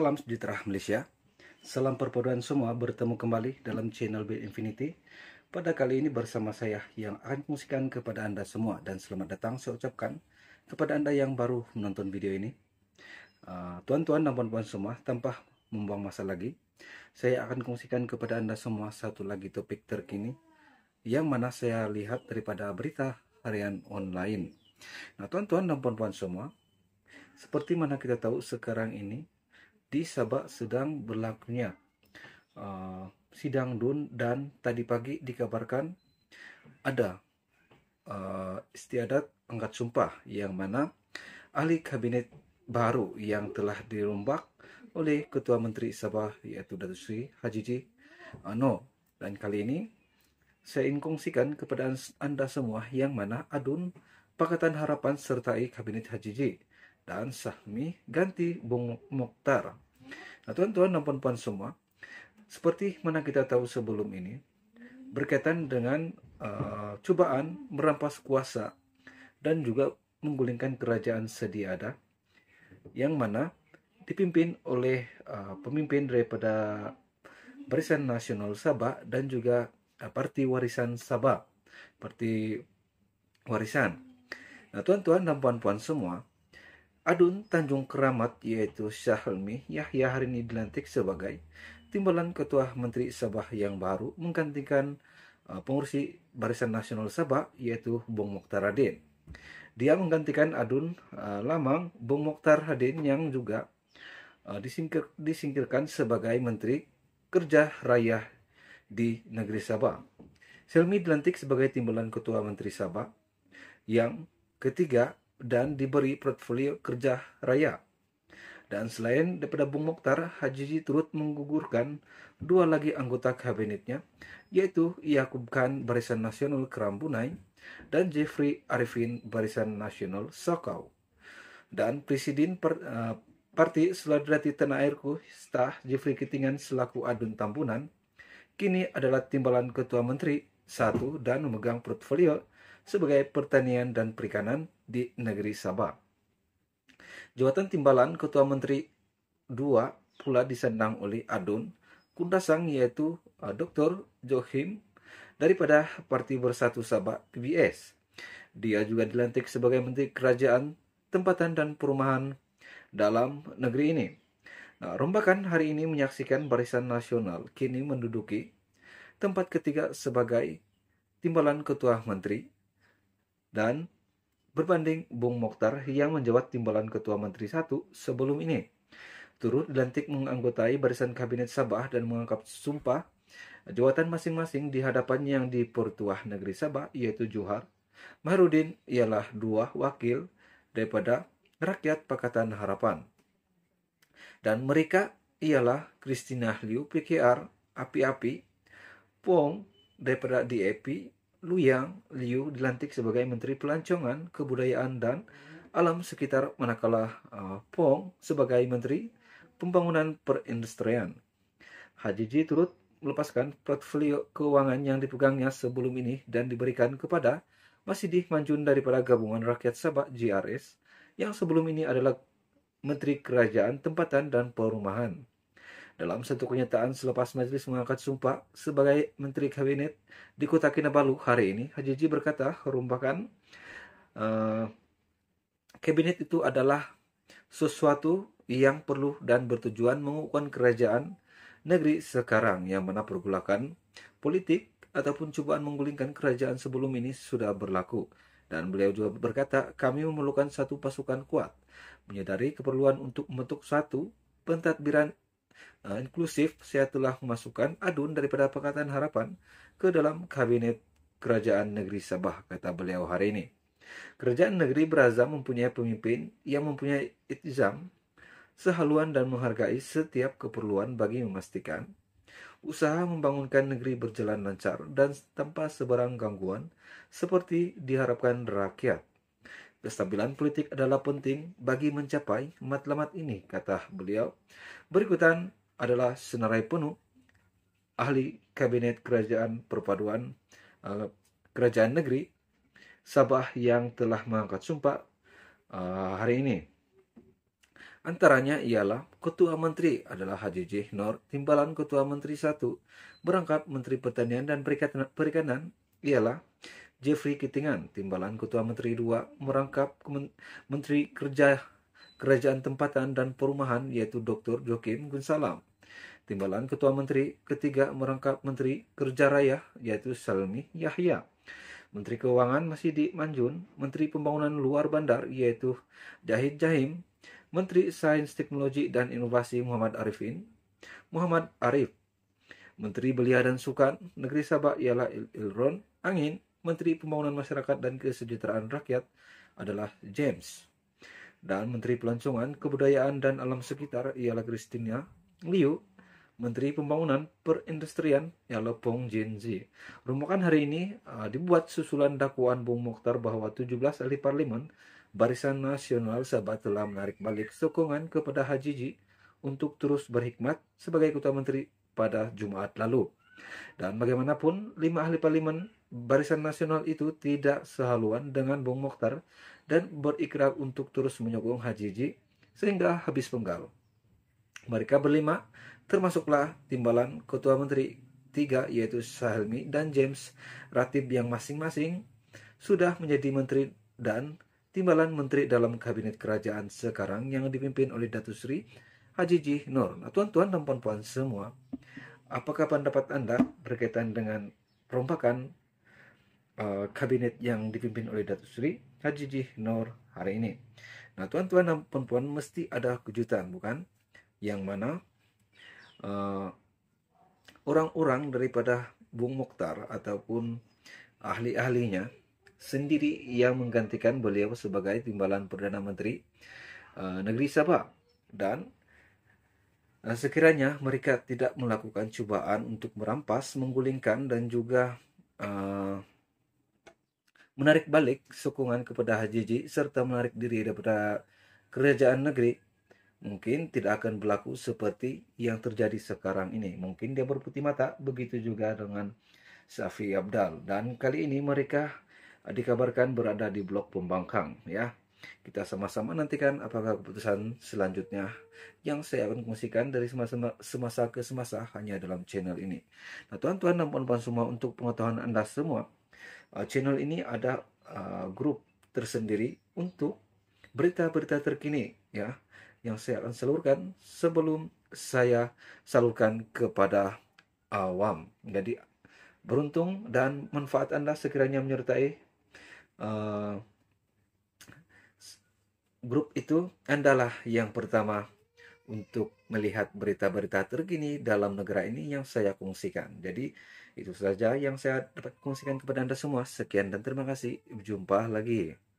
Salam sejahtera Malaysia. Salam perpaduan semua bertemu kembali dalam channel Bill Infinity. Pada kali ini bersama saya yang akan kongsikan kepada Anda semua dan selamat datang saya ucapkan kepada Anda yang baru menonton video ini. Ah, tuan-tuan dan puan-puan semua, tanpa membuang masa lagi, saya akan kongsikan kepada Anda semua satu lagi topik terkini yang mana saya lihat daripada berita harian online. Nah, tuan-tuan dan puan-puan semua, seperti mana kita tahu sekarang ini di Sabah sedang berlakunya uh, sidang DUN dan tadi pagi dikabarkan ada uh, istiadat angkat sumpah yang mana ahli kabinet baru yang telah dirombak oleh Ketua Menteri Sabah yaitu Datuk Sri Haji Ji Ano uh, dan kali ini saya ingin kongsikan kepada Anda semua yang mana adun Pakatan Harapan sertai Kabinet Haji Ji dan Sahmi ganti Bung Mokhtar Nah, tuan-tuan dan puan-puan semua, seperti mana kita tahu sebelum ini, berkaitan dengan uh, cobaan merampas kuasa dan juga menggulingkan kerajaan sedia ada, yang mana dipimpin oleh uh, pemimpin daripada Barisan Nasional Sabah dan juga uh, Parti Warisan Sabah, Parti Warisan. Nah, tuan-tuan dan puan-puan semua, Adun Tanjung Keramat yaitu Syahlmi Yahya hari ini dilantik sebagai Timbalan Ketua Menteri Sabah yang baru menggantikan uh, pengurusi Barisan Nasional Sabah yaitu Bung Mokhtar Radin. Dia menggantikan Adun uh, Lamang Bung Mokhtar Radin yang juga uh, disingkirkan sebagai Menteri Kerja Raya di negeri Sabah. Selmi dilantik sebagai Timbalan Ketua Menteri Sabah yang ketiga dan diberi portfolio kerja raya. Dan selain daripada Bung Mokhtar, Haji turut menggugurkan dua lagi anggota kabinetnya, yaitu Yakub Khan Barisan Nasional Kerambunai dan Jeffrey Arifin Barisan Nasional Sokau. Dan Presiden per, uh, Parti Seladrati Tanah Airku, Stah Jeffrey Kitingan selaku Adun Tampunan, kini adalah timbalan Ketua Menteri satu dan memegang portfolio sebagai pertanian dan perikanan di negeri Sabah. Jawatan Timbalan Ketua Menteri II pula disandang oleh Adun Kundasang yaitu eh, Dr. Johim daripada Parti Bersatu Sabah PBS. Dia juga dilantik sebagai Menteri Kerajaan, Tempatan dan Perumahan dalam negeri ini. Nah, rombakan hari ini menyaksikan Barisan Nasional kini menduduki tempat ketiga sebagai Timbalan Ketua Menteri dan Berbanding Bung Mokhtar yang menjawab timbalan Ketua Menteri Satu sebelum ini. Turut dilantik menganggotai barisan kabinet Sabah dan mengangkat sumpah jawatan masing-masing di hadapannya yang di Pertuah Negeri Sabah yaitu Juhar, Mahrudin ialah dua wakil daripada Rakyat Pakatan Harapan. Dan mereka ialah Kristina Liu PKR, Api Api, Pong daripada DAP, Luyang Liu dilantik sebagai Menteri Pelancongan, Kebudayaan dan Alam sekitar manakala uh, Pong sebagai Menteri Pembangunan Perindustrian. Hajiji turut melepaskan portfolio keuangan yang dipegangnya sebelum ini dan diberikan kepada Masidih Manjun daripada Gabungan Rakyat Sabah GRS yang sebelum ini adalah Menteri Kerajaan Tempatan dan Perumahan. Dalam satu kenyataan selepas majlis mengangkat sumpah sebagai Menteri Kabinet di Kota Kinabalu hari ini, Hajiji berkata, merupakan uh, eh, kabinet itu adalah sesuatu yang perlu dan bertujuan mengukuhkan kerajaan negeri sekarang yang mana pergulakan politik ataupun cubaan menggulingkan kerajaan sebelum ini sudah berlaku. Dan beliau juga berkata, kami memerlukan satu pasukan kuat, menyadari keperluan untuk membentuk satu pentadbiran uh, inklusif, saya telah memasukkan adun daripada Pakatan Harapan ke dalam kabinet kerajaan negeri Sabah, kata beliau hari ini. Kerajaan negeri berazam mempunyai pemimpin yang mempunyai itizam, sehaluan dan menghargai setiap keperluan bagi memastikan usaha membangunkan negeri berjalan lancar dan tanpa sebarang gangguan seperti diharapkan rakyat. Kestabilan politik adalah penting bagi mencapai matlamat ini, kata beliau. Berikutan adalah senarai penuh ahli kabinet kerajaan perpaduan uh, kerajaan negeri Sabah yang telah mengangkat sumpah uh, hari ini. Antaranya ialah Ketua Menteri adalah Haji J. Timbalan Ketua Menteri 1, berangkat Menteri Pertanian dan Perikanan ialah Jeffrey Kitingan, Timbalan Ketua Menteri II merangkap Menteri Kerja Kerajaan Tempatan dan Perumahan yaitu Dr. Jokim Gunsalam. Timbalan Ketua Menteri ketiga merangkap Menteri Kerja Raya yaitu Salmi Yahya. Menteri Keuangan masih di Manjun, Menteri Pembangunan Luar Bandar yaitu Jahid Jahim, Menteri Sains Teknologi dan Inovasi Muhammad Arifin, Muhammad Arif. Menteri Belia dan Sukan Negeri Sabah ialah Il Ilron Angin. Menteri Pembangunan Masyarakat dan Kesejahteraan Rakyat adalah James. Dan Menteri Pelancongan, Kebudayaan dan Alam Sekitar ialah Christina Liu. Menteri Pembangunan Perindustrian ialah Pong Zi. Rumokan hari ini uh, dibuat susulan dakwaan Bung Mokhtar bahwa 17 ahli Parlimen Barisan Nasional Sabah telah menarik balik sokongan kepada Haji Ji untuk terus berhikmat sebagai Ketua Menteri pada Jumat lalu. Dan bagaimanapun, lima ahli Parlimen Barisan Nasional itu tidak sehaluan dengan Bung Mokhtar dan berikrar untuk terus menyokong HJJ sehingga habis penggal. Mereka berlima, termasuklah timbalan Ketua Menteri tiga yaitu Sahelmi dan James Ratib yang masing-masing sudah menjadi menteri dan timbalan menteri dalam kabinet kerajaan sekarang yang dipimpin oleh Datu Sri Haji Nur. Nah, tuan-tuan dan puan-puan semua, apakah pendapat Anda berkaitan dengan rompakan Eh, kabinet yang dipimpin oleh Datuk Sri Haji Jih Nur hari ini. Nah, tuan-tuan dan puan-puan mesti ada kejutan, bukan? Yang mana eh, orang-orang uh, daripada Bung Mukhtar ataupun ahli-ahlinya sendiri yang menggantikan beliau sebagai timbalan Perdana Menteri uh, Negeri Sabah dan sekiranya mereka tidak melakukan cubaan untuk merampas, menggulingkan dan juga uh, menarik balik sokongan kepada HJJ serta menarik diri daripada kerajaan negeri, mungkin tidak akan berlaku seperti yang terjadi sekarang ini. Mungkin dia berputih mata, begitu juga dengan Safi Abdal. Dan kali ini mereka dikabarkan berada di blok pembangkang ya. Kita sama-sama nantikan apakah keputusan selanjutnya yang saya akan kongsikan dari semasa, semasa ke semasa hanya dalam channel ini. Nah tuan-tuan dan puan-puan semua untuk pengetahuan Anda semua, Uh, channel ini ada uh, grup tersendiri untuk berita-berita terkini ya yang saya akan salurkan sebelum saya salurkan kepada awam. Jadi beruntung dan manfaat Anda sekiranya menyertai uh, grup itu Andalah yang pertama untuk melihat berita-berita terkini dalam negara ini yang saya kongsikan. Jadi itu saja yang saya dapat kongsikan kepada Anda semua. Sekian dan terima kasih. Jumpa lagi.